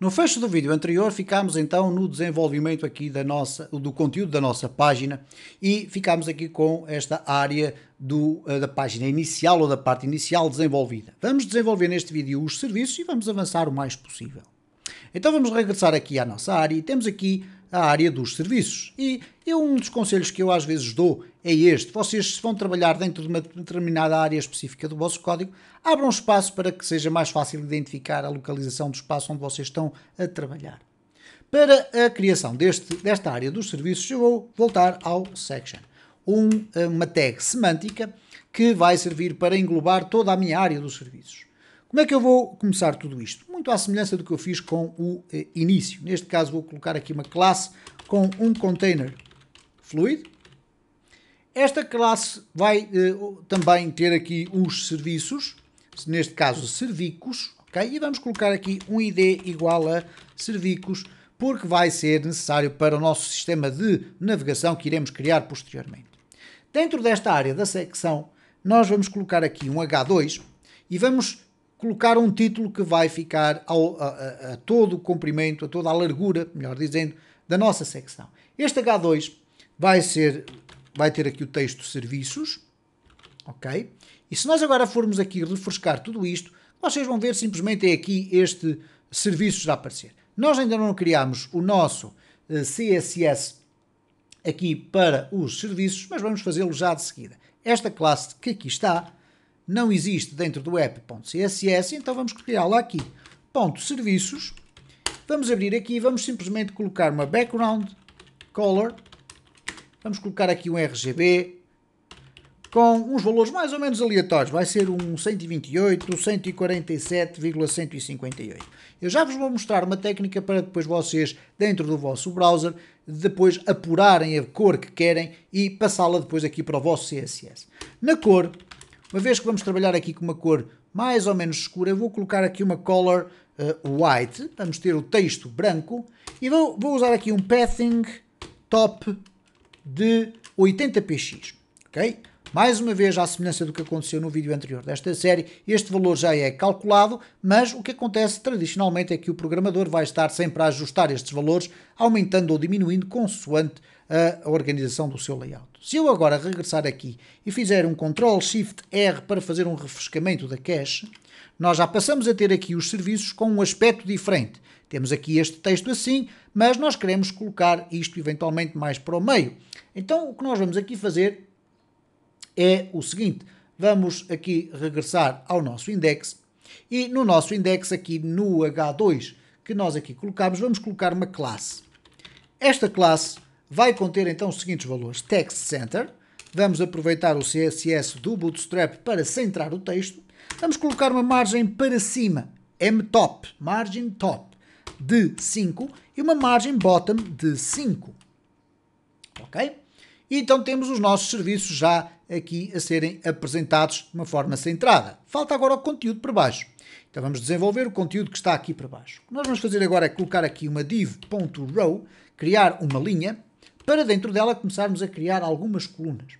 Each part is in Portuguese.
No fecho do vídeo anterior ficámos então no desenvolvimento aqui da nossa, do conteúdo da nossa página e ficámos aqui com esta área do, eh, da página inicial ou da parte inicial desenvolvida. Vamos desenvolver neste vídeo os serviços e vamos avançar o mais possível. Então vamos regressar aqui à nossa área e temos aqui à área dos serviços. E eu, um dos conselhos que eu às vezes dou é este: vocês, se vão trabalhar dentro de uma determinada área específica do vosso código, abram espaço para que seja mais fácil identificar a localização do espaço onde vocês estão a trabalhar. Para a criação deste, desta área dos serviços, eu vou voltar ao section, um, uma tag semântica que vai servir para englobar toda a minha área dos serviços. Como é que eu vou começar tudo isto? Muito à semelhança do que eu fiz com o eh, início. Neste caso vou colocar aqui uma classe com um container fluid. Esta classe vai eh, também ter aqui os serviços, neste caso servicos, ok? E vamos colocar aqui um ID igual a servicos, porque vai ser necessário para o nosso sistema de navegação que iremos criar posteriormente. Dentro desta área da secção, nós vamos colocar aqui um H2 e vamos colocar um título que vai ficar ao, a, a, a, todo o comprimento, a toda a largura, melhor dizendo, da nossa secção. Este H2 vai, ser, vai ter aqui o texto serviços, ok? E se nós agora formos aqui refrescar tudo isto, vocês vão ver simplesmente é aqui este serviços a aparecer. Nós ainda não criámos o nosso eh, CSS aqui para os serviços, mas vamos fazê-lo já de seguida. Esta classe que aqui está não existe dentro do app.css, então vamos criá-la aqui. Ponto serviços. Vamos abrir aqui e vamos simplesmente colocar uma background color. Vamos colocar aqui um RGB com uns valores mais ou menos aleatórios. Vai ser um 128, 147,158. Eu já vos vou mostrar uma técnica para depois vocês, dentro do vosso browser, depois apurarem a cor que querem e passá-la depois aqui para o vosso CSS. Na cor, uma vez que vamos trabalhar aqui com uma cor mais ou menos escura, eu vou colocar aqui uma color uh, white, vamos ter o texto branco, e vou, vou usar aqui um pathing top de 80px, ok? Mais uma vez, à semelhança do que aconteceu no vídeo anterior desta série, este valor já é calculado, mas o que acontece tradicionalmente é que o programador vai estar sempre a ajustar estes valores, aumentando ou diminuindo consoante a organização do seu layout. Se eu agora regressar aqui e fizer um Ctrl Shift R para fazer um refrescamento da cache, nós já passamos a ter aqui os serviços com um aspecto diferente. Temos aqui este texto assim, mas nós queremos colocar isto eventualmente mais para o meio. Então o que nós vamos aqui fazer é o seguinte, vamos aqui regressar ao nosso index e no nosso index aqui no H2 que nós aqui colocamos, vamos colocar uma classe. Esta classe Vai conter então os seguintes valores: Text Center. Vamos aproveitar o CSS do Bootstrap para centrar o texto. Vamos colocar uma margem para cima, M-top, margem top, de 5 e uma margem bottom de 5. Ok? E então temos os nossos serviços já aqui a serem apresentados de uma forma centrada. Falta agora o conteúdo para baixo. Então vamos desenvolver o conteúdo que está aqui para baixo. O que nós vamos fazer agora é colocar aqui uma div.row, criar uma linha para dentro dela começarmos a criar algumas colunas.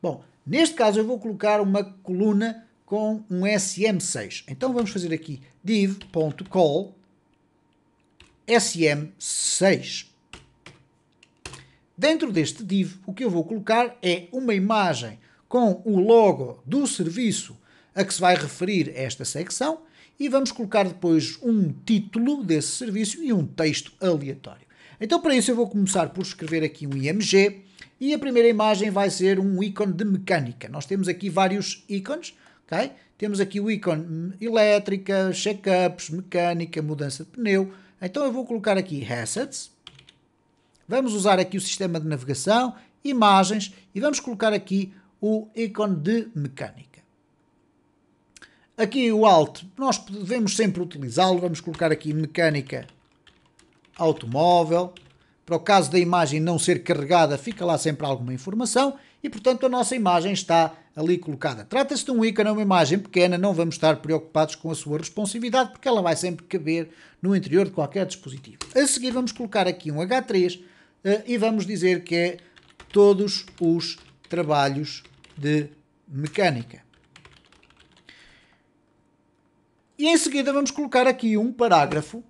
Bom, neste caso eu vou colocar uma coluna com um SM6. Então vamos fazer aqui div.call SM6. Dentro deste div, o que eu vou colocar é uma imagem com o logo do serviço a que se vai referir esta secção e vamos colocar depois um título desse serviço e um texto aleatório. Então para isso eu vou começar por escrever aqui um IMG e a primeira imagem vai ser um ícone de mecânica. Nós temos aqui vários ícones, ok? Temos aqui o ícone elétrica, check-ups, mecânica, mudança de pneu. Então eu vou colocar aqui assets. Vamos usar aqui o sistema de navegação, imagens e vamos colocar aqui o ícone de mecânica. Aqui o alt, nós devemos sempre utilizá-lo, vamos colocar aqui mecânica automóvel. Para o caso da imagem não ser carregada, fica lá sempre alguma informação e, portanto, a nossa imagem está ali colocada. Trata-se de um ícone, é uma imagem pequena, não vamos estar preocupados com a sua responsividade, porque ela vai sempre caber no interior de qualquer dispositivo. A seguir vamos colocar aqui um H3 eh, e vamos dizer que é todos os trabalhos de mecânica. E em seguida vamos colocar aqui um parágrafo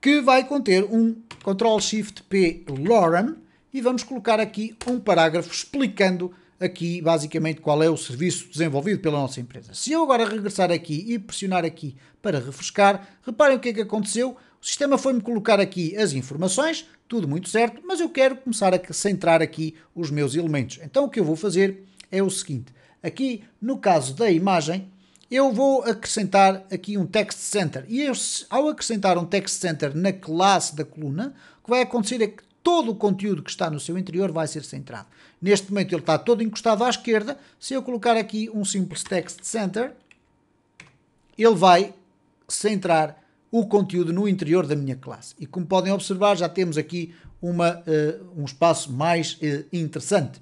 que vai conter um Ctrl-Shift-P LORAN e vamos colocar aqui um parágrafo explicando aqui basicamente qual é o serviço desenvolvido pela nossa empresa. Se eu agora regressar aqui e pressionar aqui para refrescar, reparem o que é que aconteceu. O sistema foi-me colocar aqui as informações, tudo muito certo, mas eu quero começar a centrar aqui os meus elementos. Então o que eu vou fazer é o seguinte. Aqui, no caso da imagem, eu vou acrescentar aqui um text center. E eu, ao acrescentar um text center na classe da coluna, o que vai acontecer é que todo o conteúdo que está no seu interior vai ser centrado. Neste momento ele está todo encostado à esquerda. Se eu colocar aqui um simples text center, ele vai centrar o conteúdo no interior da minha classe. E como podem observar, já temos aqui uma, uh, um espaço mais uh, interessante.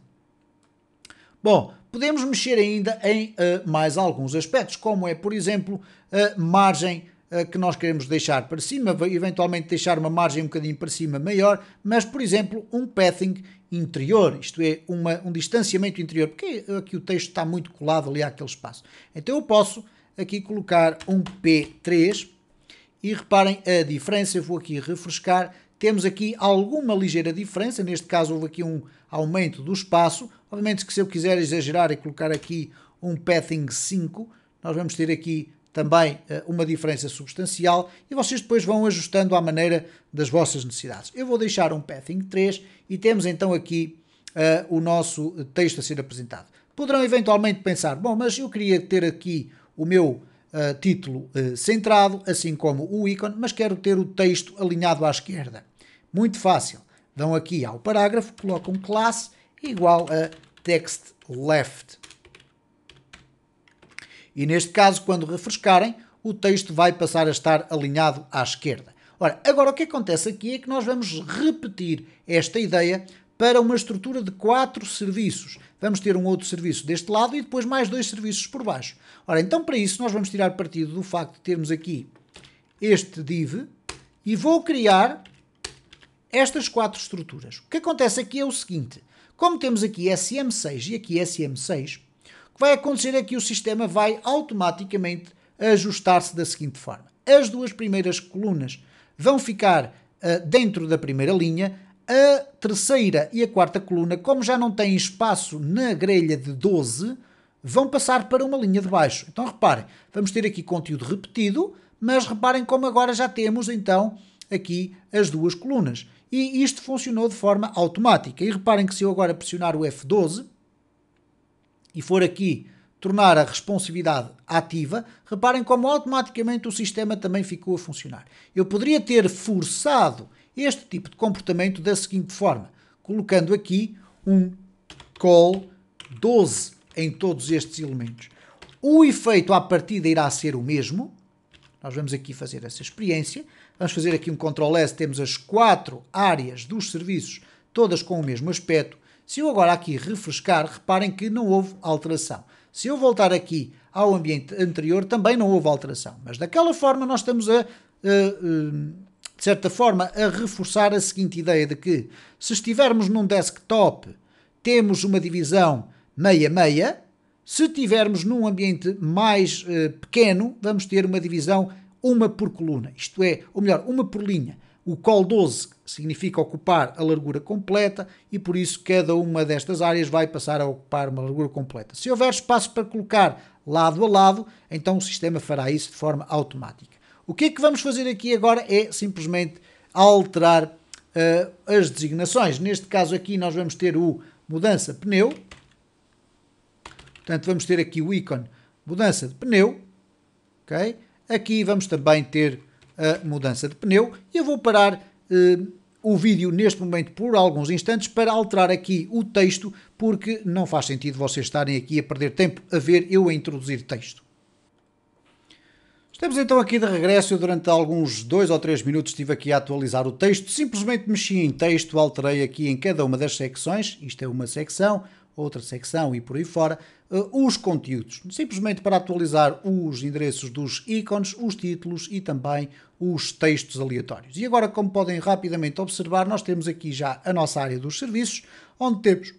Bom, podemos mexer ainda em uh, mais alguns aspectos, como é, por exemplo, a margem uh, que nós queremos deixar para cima, eventualmente deixar uma margem um bocadinho para cima maior, mas, por exemplo, um pathing interior, isto é, uma, um distanciamento interior, porque aqui o texto está muito colado ali àquele espaço. Então eu posso aqui colocar um P3 e reparem a diferença, eu vou aqui refrescar, temos aqui alguma ligeira diferença, neste caso houve aqui um aumento do espaço, Obviamente que se eu quiser exagerar e colocar aqui um pathing 5, nós vamos ter aqui também eh, uma diferença substancial e vocês depois vão ajustando à maneira das vossas necessidades. Eu vou deixar um pathing 3 e temos então aqui uh, o nosso texto a ser apresentado. Poderão eventualmente pensar, bom, mas eu queria ter aqui o meu uh, título uh, centrado, assim como o ícone, mas quero ter o texto alinhado à esquerda. Muito fácil. Vão aqui ao parágrafo, colocam classe igual a text left. E neste caso, quando refrescarem, o texto vai passar a estar alinhado à esquerda. Ora, agora o que acontece aqui é que nós vamos repetir esta ideia para uma estrutura de quatro serviços. Vamos ter um outro serviço deste lado e depois mais dois serviços por baixo. Ora, então para isso nós vamos tirar partido do facto de termos aqui este div e vou criar estas quatro estruturas. O que acontece aqui é o seguinte, como temos aqui SM6 e aqui SM6, o que vai acontecer é que o sistema vai automaticamente ajustar-se da seguinte forma. As duas primeiras colunas vão ficar uh, dentro da primeira linha, a terceira e a quarta coluna, como já não têm espaço na grelha de 12, vão passar para uma linha de baixo. Então reparem, vamos ter aqui conteúdo repetido, mas reparem como agora já temos então aqui as duas colunas. E isto funcionou de forma automática. E reparem que se eu agora pressionar o F12 e for aqui tornar a responsividade ativa, reparem como automaticamente o sistema também ficou a funcionar. Eu poderia ter forçado este tipo de comportamento da seguinte forma, colocando aqui um call 12 em todos estes elementos. O efeito à partida irá ser o mesmo, nós vamos aqui fazer essa experiência. Vamos fazer aqui um Ctrl S, temos as quatro áreas dos serviços, todas com o mesmo aspecto. Se eu agora aqui refrescar, reparem que não houve alteração. Se eu voltar aqui ao ambiente anterior, também não houve alteração. Mas daquela forma nós estamos a, a, a eh, de certa forma, a reforçar a seguinte ideia de que se estivermos num desktop, temos uma divisão meia-meia, se tivermos num ambiente mais uh, pequeno, vamos ter uma divisão uma por coluna, isto é, ou melhor, uma por linha. O col 12 significa ocupar a largura completa e por isso cada uma destas áreas vai passar a ocupar uma largura completa. Se houver espaço para colocar lado a lado, então o sistema fará isso de forma automática. O que é que vamos fazer aqui agora é simplesmente alterar uh, as designações. Neste caso aqui nós vamos ter o mudança pneu, Portanto, vamos ter aqui o ícone mudança de pneu, ok? Aqui vamos também ter a mudança de pneu e eu vou parar eh, o vídeo neste momento por alguns instantes para alterar aqui o texto porque não faz sentido vocês estarem aqui a perder tempo a ver eu a introduzir texto. Estamos então aqui de regresso. Eu, durante alguns dois ou três minutos, estive aqui a atualizar o texto. Simplesmente mexi em texto, alterei aqui em cada uma das secções. Isto é uma secção outra secção e por aí fora, eh, os conteúdos, simplesmente para atualizar os endereços dos ícones, os títulos e também os textos aleatórios. E agora, como podem rapidamente observar, nós temos aqui já a nossa área dos serviços, onde temos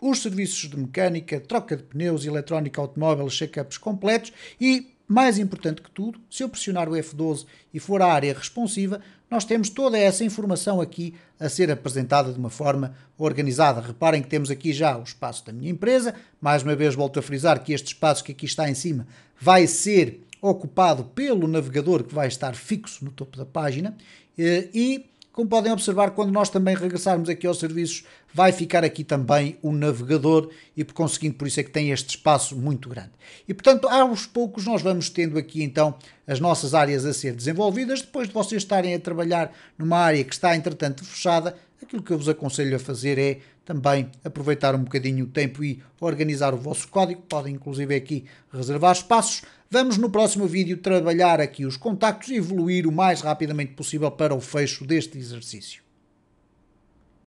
os serviços de mecânica, troca de pneus, eletrónica automóvel, check-ups completos e mais importante que tudo, se eu pressionar o F12 e for à área responsiva, nós temos toda essa informação aqui a ser apresentada de uma forma organizada. Reparem que temos aqui já o espaço da minha empresa. Mais uma vez volto a frisar que este espaço que aqui está em cima vai ser ocupado pelo navegador que vai estar fixo no topo da página eh, e como podem observar, quando nós também regressarmos aqui aos serviços, vai ficar aqui também o navegador e por conseguinte, por isso é que tem este espaço muito grande. E portanto, aos poucos nós vamos tendo aqui então as nossas áreas a ser desenvolvidas, depois de vocês estarem a trabalhar numa área que está entretanto fechada, aquilo que eu vos aconselho a fazer é também aproveitar um bocadinho o tempo e organizar o vosso código. Podem, inclusive, aqui reservar espaços. Vamos no próximo vídeo trabalhar aqui os contactos e evoluir o mais rapidamente possível para o fecho deste exercício.